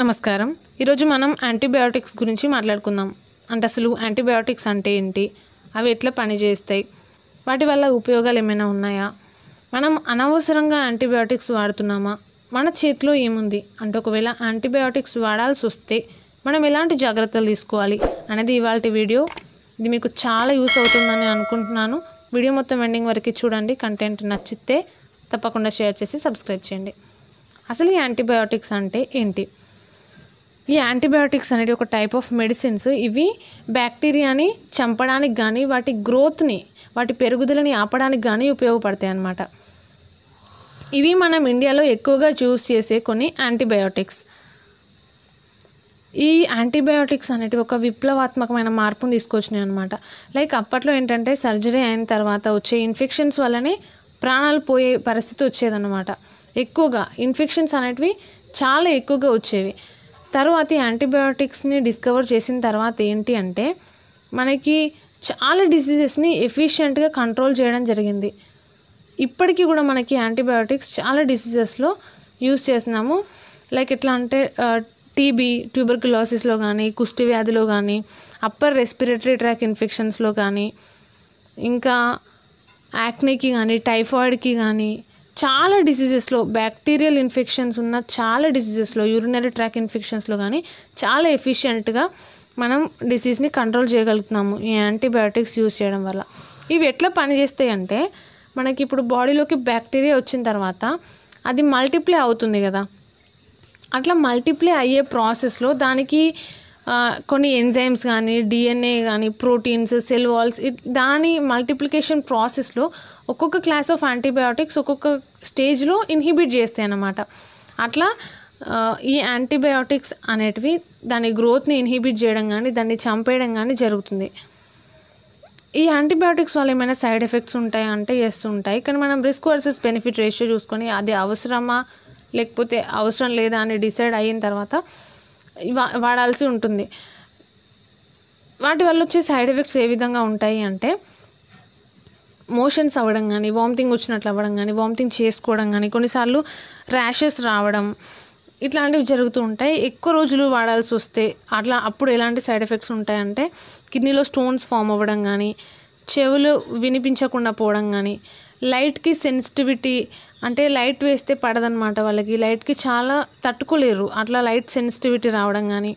నమస్కారం ఈరోజు మనం యాంటీబయాటిక్స్ గురించి మాట్లాడుకుందాం అంటే అసలు యాంటీబయాటిక్స్ అంటే ఏంటి అవి ఎట్లా పనిచేస్తాయి వాటి వల్ల ఉపయోగాలు ఏమైనా ఉన్నాయా మనం అనవసరంగా యాంటీబయాటిక్స్ వాడుతున్నామా మన చేతిలో ఏముంది అంటే ఒకవేళ యాంటీబయాటిక్స్ వాడాల్సి వస్తే మనం ఎలాంటి జాగ్రత్తలు తీసుకోవాలి అనేది ఇవాళ వీడియో ఇది మీకు చాలా యూస్ అవుతుందని అనుకుంటున్నాను వీడియో మొత్తం ఎండింగ్ వరకు చూడండి కంటెంట్ నచ్చితే తప్పకుండా షేర్ చేసి సబ్స్క్రైబ్ చేయండి అసలు ఈ యాంటీబయాటిక్స్ అంటే ఏంటి ఈ యాంటీబయాటిక్స్ అనేది ఒక టైప్ ఆఫ్ మెడిసిన్స్ ఇవి బ్యాక్టీరియాని చంపడానికి కానీ వాటి గ్రోత్ని వాటి పెరుగుదలని ఆపడానికి కానీ ఉపయోగపడతాయి అన్నమాట ఇవి మనం ఇండియాలో ఎక్కువగా చూస్ చేసే కొన్ని యాంటీబయాటిక్స్ ఈ యాంటీబయాటిక్స్ అనేటివి ఒక విప్లవాత్మకమైన మార్పును తీసుకొచ్చినాయి అనమాట లైక్ అప్పట్లో ఏంటంటే సర్జరీ అయిన తర్వాత వచ్చే ఇన్ఫెక్షన్స్ వల్లనే ప్రాణాలు పోయే పరిస్థితి వచ్చేదన్నమాట ఎక్కువగా ఇన్ఫెక్షన్స్ అనేటివి చాలా ఎక్కువగా వచ్చేవి తర్వాత ఈ యాంటీబయాటిక్స్ని డిస్కవర్ చేసిన తర్వాత ఏంటి అంటే మనకి చాలా డిసీజెస్ని ఎఫిషియెంట్గా కంట్రోల్ చేయడం జరిగింది ఇప్పటికీ కూడా మనకి యాంటీబయాటిక్స్ చాలా డిసీజెస్లో యూస్ చేసినాము లైక్ ఎట్లా అంటే టీబీ ట్యూబర్కులాసిస్లో కానీ కుష్టి వ్యాధిలో కానీ అప్పర్ రెస్పిరేటరీ ట్రాక్ ఇన్ఫెక్షన్స్లో కానీ ఇంకా యాక్నేకి కానీ టైఫాయిడ్కి కానీ చాలా డిసీజెస్లో బ్యాక్టీరియల్ ఇన్ఫెక్షన్స్ ఉన్న చాలా డిసీజెస్లో యూరినరీ ట్రాక్ ఇన్ఫెక్షన్స్లో కానీ చాలా ఎఫిషియెంట్గా మనం డిసీజ్ని కంట్రోల్ చేయగలుగుతున్నాము ఈ యాంటీబయాటిక్స్ యూజ్ చేయడం వల్ల ఇవి ఎట్లా పనిచేస్తాయి అంటే మనకి ఇప్పుడు బాడీలోకి బ్యాక్టీరియా వచ్చిన తర్వాత అది మల్టిప్లై అవుతుంది కదా అట్లా మల్టిప్లై అయ్యే ప్రాసెస్లో దానికి కొన్ని ఎంజైమ్స్ కానీ డిఎన్ఏ కానీ ప్రోటీన్స్ సెల్ వాల్స్ దాని మల్టిప్లికేషన్ ప్రాసెస్లో ఒక్కొక్క క్లాస్ ఆఫ్ యాంటీబయాటిక్స్ ఒక్కొక్క స్టేజ్లో ఇన్హిబిట్ చేస్తాయి అన్నమాట అట్లా ఈ యాంటీబయాటిక్స్ అనేటివి దాని గ్రోత్ని ఇన్హిబిట్ చేయడం కానీ దాన్ని చంపేయడం కానీ జరుగుతుంది ఈ యాంటీబయాటిక్స్ వల్ల ఏమైనా సైడ్ ఎఫెక్ట్స్ ఉంటాయి అంటే ఉంటాయి కానీ మనం రిస్క్ వర్సెస్ బెనిఫిట్ రేషియో చూసుకొని అది అవసరమా లేకపోతే అవసరం లేదా అని డిసైడ్ అయిన తర్వాత వాడాల్సి ఉంటుంది వాటి వల్ల వచ్చే సైడ్ ఎఫెక్ట్స్ ఏ విధంగా ఉంటాయి అంటే మోషన్స్ అవ్వడం కానీ వామిటింగ్ వచ్చినట్లు అవ్వడం కానీ వామిటింగ్ చేసుకోవడం కానీ కొన్నిసార్లు ర్యాషెస్ రావడం ఇట్లాంటివి జరుగుతూ ఉంటాయి ఎక్కువ రోజులు వాడాల్సి వస్తే అట్లా అప్పుడు ఎలాంటి సైడ్ ఎఫెక్ట్స్ ఉంటాయంటే కిడ్నీలో స్టోన్స్ ఫామ్ అవ్వడం కానీ చెవులు వినిపించకుండా పోవడం కానీ లైట్కి సెన్సిటివిటీ అంటే లైట్ వేస్తే పడదనమాట వాళ్ళకి లైట్కి చాలా తట్టుకోలేరు అట్లా లైట్ సెన్సిటివిటీ రావడం కానీ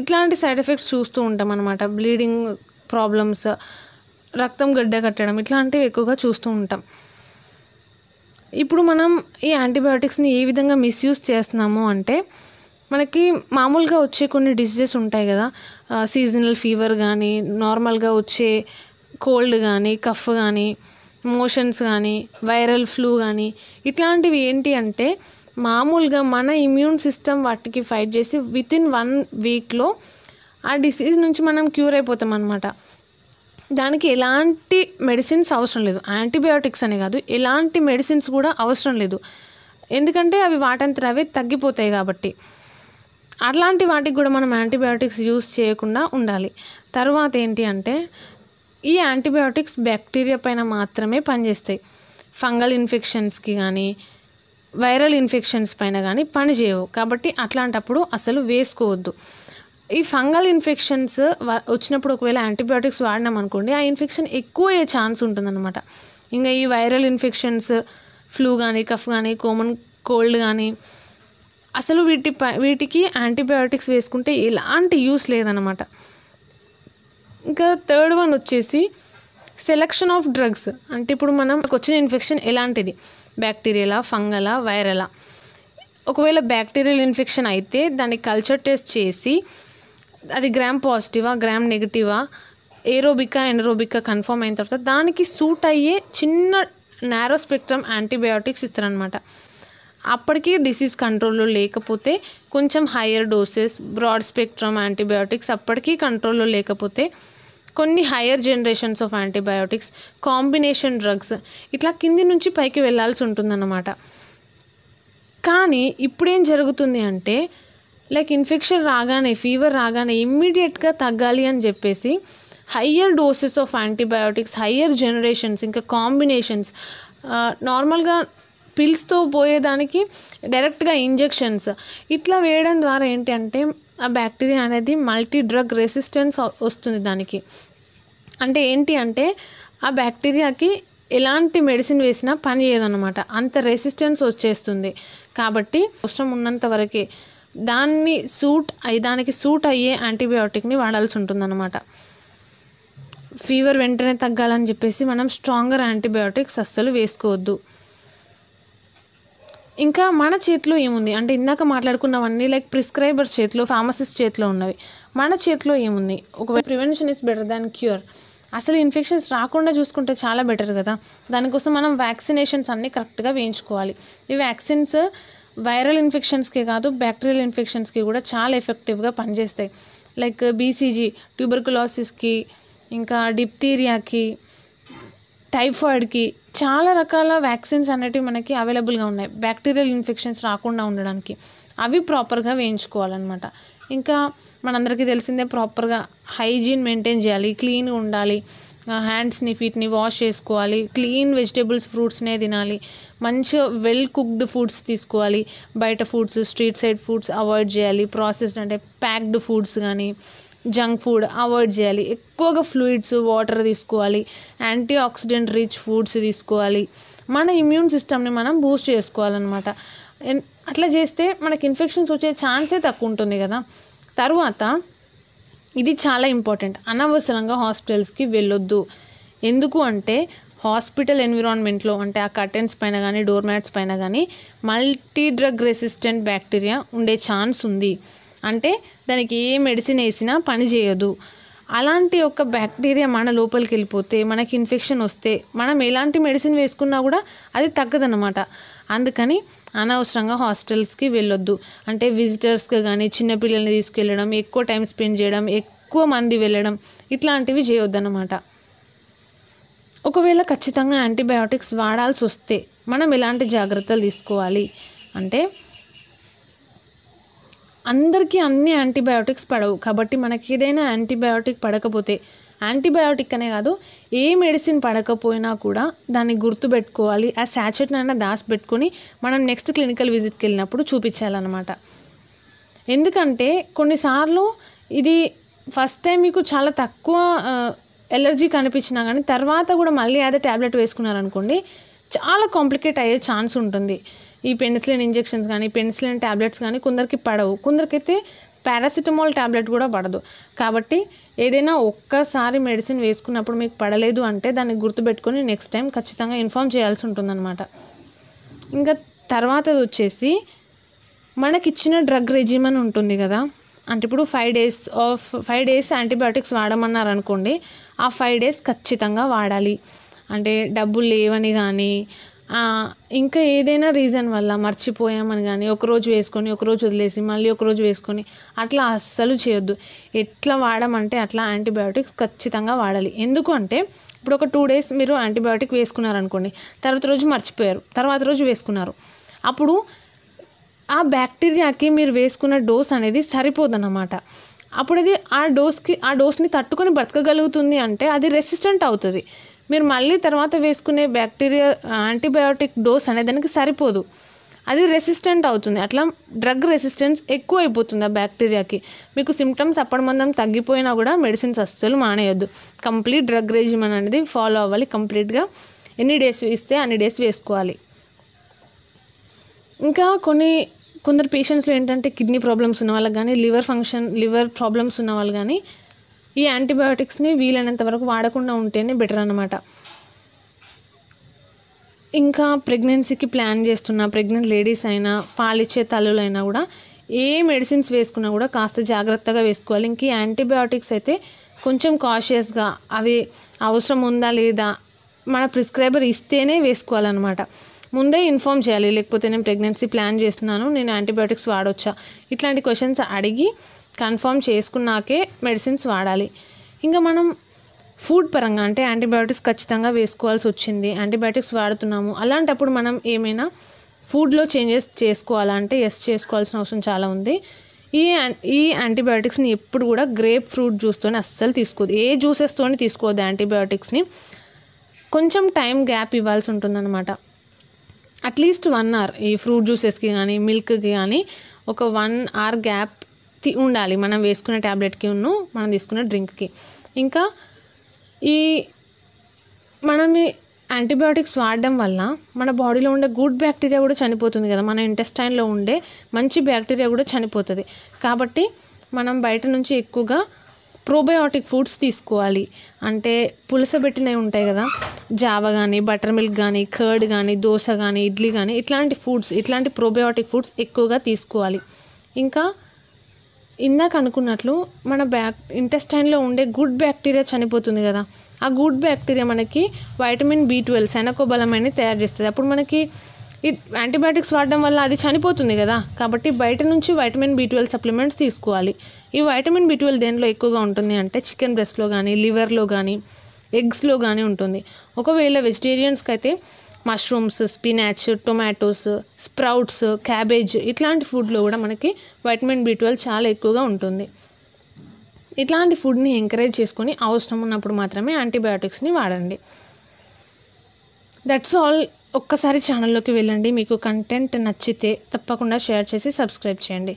ఇట్లాంటి సైడ్ ఎఫెక్ట్స్ చూస్తూ ఉంటాం అనమాట బ్లీడింగ్ ప్రాబ్లమ్స్ రక్తం గడ్డ కట్టడం ఇట్లాంటివి ఎక్కువగా చూస్తూ ఉంటాం ఇప్పుడు మనం ఈ యాంటీబయాటిక్స్ని ఏ విధంగా మిస్యూజ్ చేస్తున్నాము అంటే మనకి మామూలుగా వచ్చే కొన్ని డిసీజెస్ ఉంటాయి కదా సీజనల్ ఫీవర్ కానీ నార్మల్గా వచ్చే కోల్డ్ కానీ కఫ్ కానీ మోషన్స్ కానీ వైరల్ ఫ్లూ కానీ ఇట్లాంటివి ఏంటి అంటే మామూలుగా మన ఇమ్యూన్ సిస్టమ్ వాటికి ఫైట్ చేసి విత్ ఇన్ వన్ వీక్లో ఆ డిసీజ్ నుంచి మనం క్యూర్ అయిపోతాం అనమాట దానికి ఎలాంటి మెడిసిన్స్ అవసరం లేదు యాంటీబయాటిక్స్ అనే కాదు ఎలాంటి మెడిసిన్స్ కూడా అవసరం లేదు ఎందుకంటే అవి వాటంతర అవే తగ్గిపోతాయి కాబట్టి అట్లాంటి వాటికి కూడా మనం యాంటీబయాటిక్స్ యూస్ చేయకుండా ఉండాలి తర్వాత ఏంటి అంటే ఈ యాంటీబయాటిక్స్ బ్యాక్టీరియా పైన మాత్రమే పనిచేస్తాయి ఫంగల్ ఇన్ఫెక్షన్స్కి కానీ వైరల్ ఇన్ఫెక్షన్స్ పైన కానీ పనిచేయవు కాబట్టి అట్లాంటప్పుడు అసలు వేసుకోవద్దు ఈ ఫంగల్ ఇన్ఫెక్షన్స్ వచ్చినప్పుడు ఒకవేళ యాంటీబయాటిక్స్ వాడినాం అనుకోండి ఆ ఇన్ఫెక్షన్ ఎక్కువ అయ్యే ఛాన్స్ ఉంటుందన్నమాట ఇంకా ఈ వైరల్ ఇన్ఫెక్షన్స్ ఫ్లూ కానీ కఫ్ కానీ కోమన్ కోల్డ్ కానీ అసలు వీటి వీటికి యాంటీబయాటిక్స్ వేసుకుంటే ఎలాంటి యూస్ లేదనమాట ఇంకా థర్డ్ వన్ వచ్చేసి సెలక్షన్ ఆఫ్ డ్రగ్స్ అంటే ఇప్పుడు మనం వచ్చిన ఇన్ఫెక్షన్ ఎలాంటిది బ్యాక్టీరియలా ఫంగలా వైరలా ఒకవేళ బ్యాక్టీరియల్ ఇన్ఫెక్షన్ అయితే దాన్ని కల్చర్ టెస్ట్ చేసి అది గ్రామ్ పాజిటివా గ్రామ్ నెగిటివా ఏరోబికా ఎండరోబికా కన్ఫర్మ్ అయిన తర్వాత దానికి సూట్ అయ్యే చిన్న నారో స్పెక్ట్రమ్ యాంటీబయాటిక్స్ ఇస్తారనమాట అప్పటికి డిసీజ్ కంట్రోల్లో లేకపోతే కొంచెం higher doses broad spectrum antibiotics అప్పటికీ కంట్రోల్లో లేకపోతే కొన్ని higher generations of antibiotics combination drugs ఇట్లా కింది నుంచి పైకి వెళ్ళాల్సి ఉంటుందన్నమాట కానీ ఇప్పుడేం జరుగుతుంది అంటే లైక్ ఇన్ఫెక్షన్ రాగానే ఫీవర్ రాగానే ఇమ్మీడియట్గా తగ్గాలి అని చెప్పేసి higher doses of antibiotics higher generations ఇంకా కాంబినేషన్స్ నార్మల్గా పిల్స్తో పోయేదానికి డైరెక్ట్గా ఇంజెక్షన్స్ ఇట్లా వేయడం ద్వారా ఏంటంటే ఆ బ్యాక్టీరియా అనేది మల్టీ డ్రగ్ రెసిస్టెన్స్ వస్తుంది దానికి అంటే ఏంటి అంటే ఆ బ్యాక్టీరియాకి ఎలాంటి మెడిసిన్ వేసినా పని చేయదన్నమాట అంత రెసిస్టెన్స్ వచ్చేస్తుంది కాబట్టి అవసరం ఉన్నంత వరకే దాన్ని సూట్ అయ్యి దానికి సూట్ అయ్యే యాంటీబయాటిక్ని వాడాల్సి ఉంటుందన్నమాట ఫీవర్ వెంటనే తగ్గాలని చెప్పేసి మనం స్ట్రాంగర్ యాంటీబయాటిక్స్ అస్సలు వేసుకోవద్దు ఇంకా మన చేతిలో ఏముంది అంటే ఇందాక మాట్లాడుకున్నవన్నీ లైక్ ప్రిస్క్రైబర్స్ చేతిలో ఫార్మసిస్ట్ చేతిలో ఉన్నవి మన చేతిలో ఏముంది ఒకవేళ prevention is better than cure అసలు ఇన్ఫెక్షన్స్ రాకుండా చూసుకుంటే చాలా బెటర్ కదా దానికోసం మనం వ్యాక్సినేషన్స్ అన్నీ కరెక్ట్గా వేయించుకోవాలి ఈ వ్యాక్సిన్స్ వైరల్ ఇన్ఫెక్షన్స్కే కాదు బ్యాక్టీరియల్ ఇన్ఫెక్షన్స్కి కూడా చాలా ఎఫెక్టివ్గా పనిచేస్తాయి లైక్ బీసీజీ ట్యూబర్కులాసిస్కి ఇంకా డిప్తీరియాకి టైఫాయిడ్కి చాలా రకాల వ్యాక్సిన్స్ అనేటివి మనకి అవైలబుల్గా ఉన్నాయి బ్యాక్టీరియల్ ఇన్ఫెక్షన్స్ రాకుండా ఉండడానికి అవి ప్రాపర్గా వేయించుకోవాలన్నమాట ఇంకా మనందరికీ తెలిసిందే ప్రాపర్గా హైజీన్ మెయింటైన్ చేయాలి క్లీన్ ఉండాలి హ్యాండ్స్ని ఫీట్ని వాష్ చేసుకోవాలి క్లీన్ వెజిటేబుల్స్ ఫ్రూట్స్నే తినాలి మంచి వెల్ కుక్డ్ ఫుడ్స్ తీసుకోవాలి బయట foods street side foods avoid చేయాలి ప్రాసెస్డ్ అంటే ప్యాక్డ్ ఫుడ్స్ కానీ జంక్ ఫుడ్ అవాయిడ్ చేయాలి ఎక్కువగా ఫ్లూయిడ్స్ వాటర్ తీసుకోవాలి యాంటీ ఆక్సిడెంట్ రిచ్ ఫుడ్స్ తీసుకోవాలి మన ఇమ్యూన్ సిస్టమ్ని మనం బూస్ట్ చేసుకోవాలన్నమాట అట్లా చేస్తే మనకి ఇన్ఫెక్షన్స్ వచ్చే ఛాన్సే తక్కువ ఉంటుంది కదా తరువాత ఇది చాలా ఇంపార్టెంట్ అనవసరంగా హాస్పిటల్స్కి వెళ్ళొద్దు ఎందుకు అంటే హాస్పిటల్ ఎన్విరాన్మెంట్లో అంటే ఆ కర్టెన్స్ పైన కానీ డోర్ మ్యాట్స్ పైన కానీ మల్టీ డ్రగ్ రెసిస్టెంట్ బ్యాక్టీరియా ఉండే ఛాన్స్ ఉంది అంటే దానికి ఏ మెడిసిన్ వేసినా పని చేయదు అలాంటి ఒక బ్యాక్టీరియా మన లోపలికి వెళ్ళిపోతే మనకి ఇన్ఫెక్షన్ వస్తే మనం ఎలాంటి మెడిసిన్ వేసుకున్నా కూడా అది తగ్గదనమాట అందుకని అనవసరంగా హాస్పిటల్స్కి వెళ్ళొద్దు అంటే విజిటర్స్కి కానీ చిన్నపిల్లల్ని తీసుకెళ్ళడం ఎక్కువ టైం స్పెండ్ చేయడం ఎక్కువ మంది వెళ్ళడం ఇట్లాంటివి చేయొద్దన్నమాట ఒకవేళ ఖచ్చితంగా యాంటీబయాటిక్స్ వాడాల్సి వస్తే మనం ఎలాంటి జాగ్రత్తలు తీసుకోవాలి అంటే అందరికీ అన్ని యాంటీబయాటిక్స్ పడవు కాబట్టి మనకి ఏదైనా యాంటీబయాటిక్ పడకపోతే యాంటీబయాటిక్ అనే కాదు ఏ మెడిసిన్ పడకపోయినా కూడా దాన్ని గుర్తుపెట్టుకోవాలి ఆ శాచెట్నైనా దాచిపెట్టుకొని మనం నెక్స్ట్ క్లినికల్ విజిట్కి వెళ్ళినప్పుడు చూపించాలన్నమాట ఎందుకంటే కొన్నిసార్లు ఇది ఫస్ట్ టైం మీకు చాలా తక్కువ ఎలర్జీ కనిపించినా కానీ తర్వాత కూడా మళ్ళీ అదే ట్యాబ్లెట్ వేసుకున్నారనుకోండి చాలా కాంప్లికేట్ అయ్యే ఛాన్స్ ఉంటుంది ఈ పెన్సిలిన్ ఇంజెక్షన్స్ కానీ పెన్సిలిన్ ట్యాబ్లెట్స్ కానీ కొందరికి పడవు కొందరికైతే పారాసిటమాల్ ట్యాబ్లెట్ కూడా పడదు కాబట్టి ఏదైనా ఒక్కసారి మెడిసిన్ వేసుకున్నప్పుడు మీకు పడలేదు అంటే దాన్ని గుర్తుపెట్టుకొని నెక్స్ట్ టైం ఖచ్చితంగా ఇన్ఫామ్ చేయాల్సి ఉంటుందన్నమాట ఇంకా తర్వాతది వచ్చేసి మనకి ఇచ్చిన డ్రగ్ రెజిమ్ అని ఉంటుంది కదా అంటే ఇప్పుడు five days of five days antibiotics వాడమన్నారు అనుకోండి ఆ ఫైవ్ డేస్ ఖచ్చితంగా వాడాలి అంటే డబ్బులు లేవని కానీ ఇంకా ఏదైనా రీజన్ వల్ల మర్చిపోయామని కానీ ఒకరోజు వేసుకొని ఒకరోజు వదిలేసి మళ్ళీ ఒకరోజు వేసుకొని అట్లా అస్సలు చేయొద్దు ఎట్లా వాడమంటే అట్లా యాంటీబయాటిక్స్ ఖచ్చితంగా వాడాలి ఎందుకు అంటే ఇప్పుడు ఒక టూ డేస్ మీరు యాంటీబయాటిక్ వేసుకున్నారనుకోండి తర్వాత రోజు మర్చిపోయారు తర్వాత రోజు వేసుకున్నారు అప్పుడు ఆ బ్యాక్టీరియాకి మీరు వేసుకున్న డోస్ అనేది సరిపోదన్నమాట అప్పుడు అది ఆ డోస్కి ఆ డోస్ని తట్టుకొని బ్రతకగలుగుతుంది అంటే అది రెసిస్టెంట్ అవుతుంది మీరు మళ్ళీ తర్వాత వేసుకునే బ్యాక్టీరియా యాంటీబయాటిక్ డోస్ అనే దానికి సరిపోదు అది రెసిస్టెంట్ అవుతుంది అట్లా డ్రగ్ రెసిస్టెన్స్ ఎక్కువ అయిపోతుంది ఆ బ్యాక్టీరియాకి మీకు సిమ్టమ్స్ అప్పటిమందం తగ్గిపోయినా కూడా మెడిసిన్స్ అస్సలు మానేయొద్దు కంప్లీట్ డ్రగ్ రెజిమన్ అనేది ఫాలో అవ్వాలి కంప్లీట్గా ఎన్ని డేస్ ఇస్తే అన్ని డేస్ వేసుకోవాలి ఇంకా కొన్ని కొందరు పేషెంట్స్లో ఏంటంటే కిడ్నీ ప్రాబ్లమ్స్ ఉన్న వాళ్ళకి కానీ లివర్ ఫంక్షన్ లివర్ ప్రాబ్లమ్స్ ఉన్న వాళ్ళు కానీ ఈ యాంటీబయాటిక్స్ని వీలైనంత వరకు వాడకుండా ఉంటేనే బెటర్ అనమాట ఇంకా ప్రెగ్నెన్సీకి ప్లాన్ చేస్తున్న ప్రెగ్నెంట్ లేడీస్ అయినా పాలిచ్చే తల్లులైనా కూడా ఏ మెడిసిన్స్ వేసుకున్నా కూడా కాస్త జాగ్రత్తగా వేసుకోవాలి ఇంక యాంటీబయాటిక్స్ అయితే కొంచెం కాషియస్గా అవి అవసరం ఉందా లేదా మన ప్రిస్క్రైబర్ ఇస్తేనే వేసుకోవాలన్నమాట ముందే ఇన్ఫామ్ చేయాలి లేకపోతే నేను ప్రెగ్నెన్సీ ప్లాన్ చేస్తున్నాను నేను యాంటీబయాటిక్స్ వాడొచ్చా ఇట్లాంటి క్వశ్చన్స్ అడిగి కన్ఫర్మ్ చేసుకున్నాకే మెడిసిన్స్ వాడాలి ఇంకా మనం ఫుడ్ పరంగా అంటే యాంటీబయాటిక్స్ ఖచ్చితంగా వేసుకోవాల్సి వచ్చింది యాంటీబయాటిక్స్ వాడుతున్నాము అలాంటప్పుడు మనం ఏమైనా ఫుడ్లో చేంజెస్ చేసుకోవాలంటే ఎస్ చేసుకోవాల్సిన అవసరం చాలా ఉంది ఈ ఈ యాంటీబయాటిక్స్ని ఎప్పుడు కూడా గ్రేప్ ఫ్రూట్ జ్యూస్తోనే అస్సలు తీసుకోదు ఏ జ్యూసెస్తోనే తీసుకోవద్దు యాంటీబయాటిక్స్ని కొంచెం టైం గ్యాప్ ఇవ్వాల్సి ఉంటుందన్నమాట అట్లీస్ట్ వన్ అవర్ ఈ ఫ్రూట్ జ్యూసెస్కి కానీ మిల్క్కి కానీ ఒక వన్ అవర్ గ్యాప్ ఉండాలి మనం వేసుకున్న ట్యాబ్లెట్కి ఉన్ను మనం తీసుకున్న డ్రింక్కి ఇంకా ఈ మనం యాంటీబయాటిక్స్ వాడడం వల్ల మన బాడీలో ఉండే గుడ్ బ్యాక్టీరియా కూడా చనిపోతుంది కదా మన ఇంటెస్టైన్లో ఉండే మంచి బ్యాక్టీరియా కూడా చనిపోతుంది కాబట్టి మనం బయట నుంచి ఎక్కువగా ప్రోబయాటిక్ ఫుడ్స్ తీసుకోవాలి అంటే పులసబెట్టినవి ఉంటాయి కదా జావ కానీ బటర్ మిల్క్ కానీ కర్డ్ కానీ దోశ కానీ ఇడ్లీ కానీ ఇట్లాంటి ఫుడ్స్ ఇట్లాంటి ప్రోబయాటిక్ ఫుడ్స్ ఎక్కువగా తీసుకోవాలి ఇంకా ఇందాక అనుకున్నట్లు మన బ్యాక్ ఇంటెస్టైన్లో ఉండే గుడ్ బ్యాక్టీరియా చనిపోతుంది కదా ఆ గుడ్ బ్యాక్టీరియా మనకి వైటమిన్ బి ట్వెల్వ్ శనకోబలం అనేది తయారు చేస్తుంది అప్పుడు మనకి ఈ యాంటీబయాటిక్స్ వాడడం వల్ల అది చనిపోతుంది కదా కాబట్టి బయట నుంచి వైటమిన్ బి ట్వెల్వ్ సప్లిమెంట్స్ తీసుకోవాలి ఈ వైటమిన్ బి ట్వెల్వ్ దేనిలో ఎక్కువగా ఉంటుంది అంటే చికెన్ బ్రెస్ట్లో కానీ లివర్లో కానీ ఎగ్స్లో కానీ ఉంటుంది ఒకవేళ వెజిటేరియన్స్కి అయితే mushrooms spinach tomatoes sprouts cabbage ఇట్లాంటి ఫుడ్లో కూడా మనకి వైటమిన్ బి ట్వెల్వ్ చాలా ఎక్కువగా ఉంటుంది ఇట్లాంటి ఫుడ్ని ఎంకరేజ్ చేసుకొని అవసరం ఉన్నప్పుడు మాత్రమే యాంటీబయాటిక్స్ని వాడండి దట్స్ ఆల్ ఒక్కసారి ఛానల్లోకి వెళ్ళండి మీకు కంటెంట్ నచ్చితే తప్పకుండా షేర్ చేసి సబ్స్క్రైబ్ చేయండి